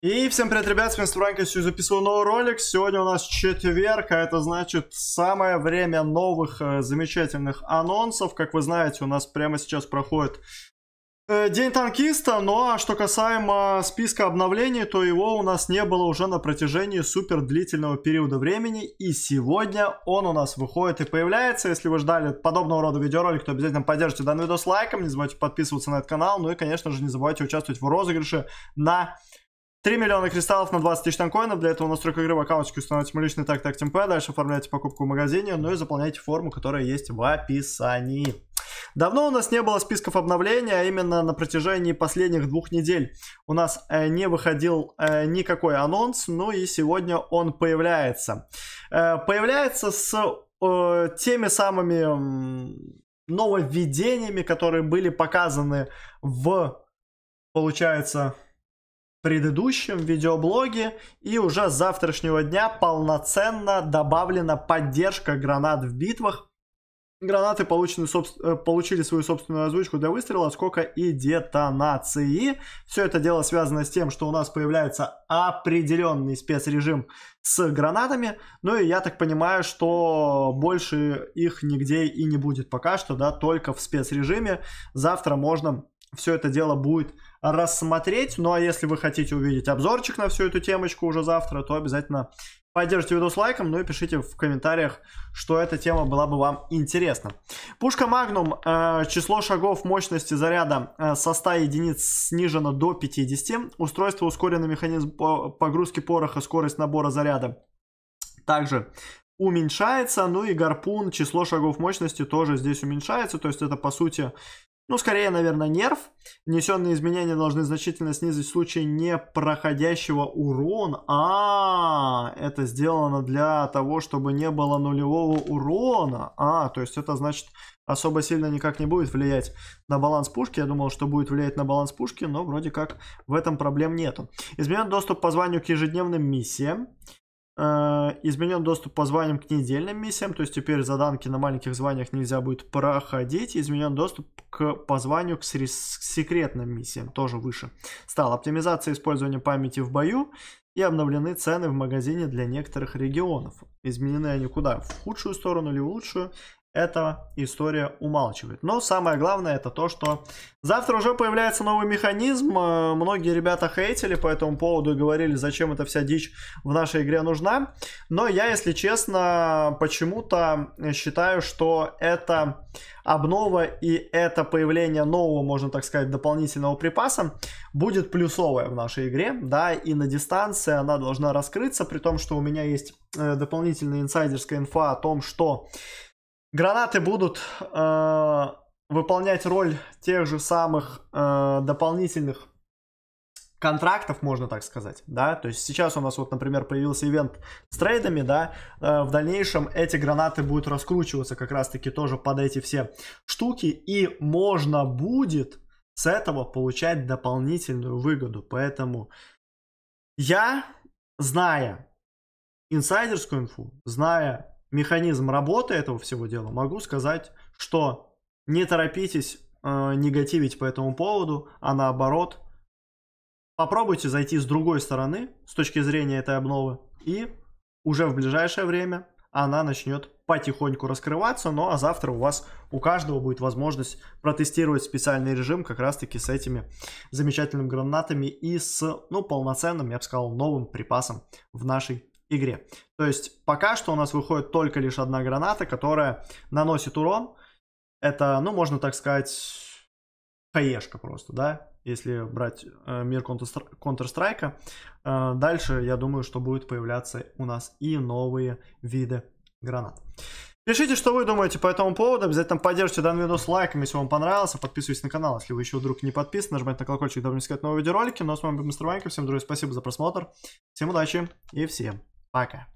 И всем привет, ребят, с вами Стуранько, сегодня записываю новый ролик. Сегодня у нас четверг, а это значит самое время новых э, замечательных анонсов. Как вы знаете, у нас прямо сейчас проходит э, День танкиста, ну а что касаемо списка обновлений, то его у нас не было уже на протяжении супер длительного периода времени, и сегодня он у нас выходит и появляется. Если вы ждали подобного рода видеоролик, то обязательно поддержите данный видос лайком, не забывайте подписываться на этот канал, ну и, конечно же, не забывайте участвовать в розыгрыше на 3 миллиона кристаллов на 20 тысяч танкоинов. Для этого настройка игры в аккаунтике установите мой личный так так темп. Дальше оформляйте покупку в магазине, ну и заполняйте форму, которая есть в описании. Давно у нас не было списков обновлений, а именно на протяжении последних двух недель у нас э, не выходил э, никакой анонс, ну и сегодня он появляется. Э, появляется с э, теми самыми нововведениями, которые были показаны в, получается, предыдущем видеоблоге и уже с завтрашнего дня полноценно добавлена поддержка гранат в битвах. Гранаты получены, собствен... Э, получили свою собственную озвучку для выстрела, сколько и детонации. Все это дело связано с тем, что у нас появляется определенный спецрежим с гранатами. Ну и я так понимаю, что больше их нигде и не будет пока что, да, только в спецрежиме. Завтра можно все это дело будет рассмотреть. Ну а если вы хотите увидеть обзорчик на всю эту темочку уже завтра, то обязательно поддержите видос лайком, ну и пишите в комментариях, что эта тема была бы вам интересна. Пушка Magnum, э, число шагов мощности заряда э, со 100 единиц снижено до 50, устройство ускоренный механизм погрузки пороха, скорость набора заряда также уменьшается, ну и гарпун, число шагов мощности тоже здесь уменьшается, то есть это по сути ну, скорее, наверное, нерв. Внесенные изменения должны значительно снизить случай непроходящего урона. А, а, это сделано для того, чтобы не было нулевого урона. А, то есть это значит особо сильно никак не будет влиять на баланс пушки. Я думал, что будет влиять на баланс пушки, но вроде как в этом проблем нету. Изменен доступ по званию к ежедневным миссиям. Э, изменен доступ по званиям к недельным миссиям, то есть теперь заданки на маленьких званиях нельзя будет проходить. Изменен доступ к, по званию к, срез, к секретным миссиям, тоже выше. Стал оптимизация использования памяти в бою и обновлены цены в магазине для некоторых регионов. Изменены они куда? В худшую сторону или в лучшую? Этого история умалчивает. Но самое главное это то, что завтра уже появляется новый механизм. Э, многие ребята хейтили по этому поводу и говорили, зачем эта вся дичь в нашей игре нужна. Но я, если честно, почему-то считаю, что это обнова и это появление нового, можно так сказать, дополнительного припаса будет плюсовое в нашей игре, да, и на дистанции она должна раскрыться, при том, что у меня есть э, дополнительная инсайдерская инфа о том, что Гранаты будут э, выполнять роль тех же самых э, дополнительных контрактов, можно так сказать, да, то есть сейчас у нас вот, например, появился ивент с трейдами, да, э, в дальнейшем эти гранаты будут раскручиваться как раз-таки тоже под эти все штуки, и можно будет с этого получать дополнительную выгоду, поэтому я, зная инсайдерскую инфу, зная механизм работы этого всего дела, могу сказать, что не торопитесь э, негативить по этому поводу, а наоборот, попробуйте зайти с другой стороны, с точки зрения этой обновы, и уже в ближайшее время она начнет потихоньку раскрываться, ну а завтра у вас, у каждого будет возможность протестировать специальный режим как раз таки с этими замечательными гранатами и с, ну, полноценным, я бы сказал, новым припасом в нашей игре. То есть пока что у нас выходит только лишь одна граната, которая наносит урон. Это, ну, можно так сказать, хаешка просто, да, если брать э, мир Counter-Strike. Э, дальше, я думаю, что будут появляться у нас и новые виды гранат. Пишите, что вы думаете по этому поводу. Обязательно поддержите данный видос лайком, если вам понравился. А подписывайтесь на канал, если вы еще вдруг не подписаны. Нажимайте на колокольчик, дабы не искать новые видеоролики. Ну а с вами был Мистер Ванька. Всем, друзья, спасибо за просмотр. Всем удачи и всем Пока.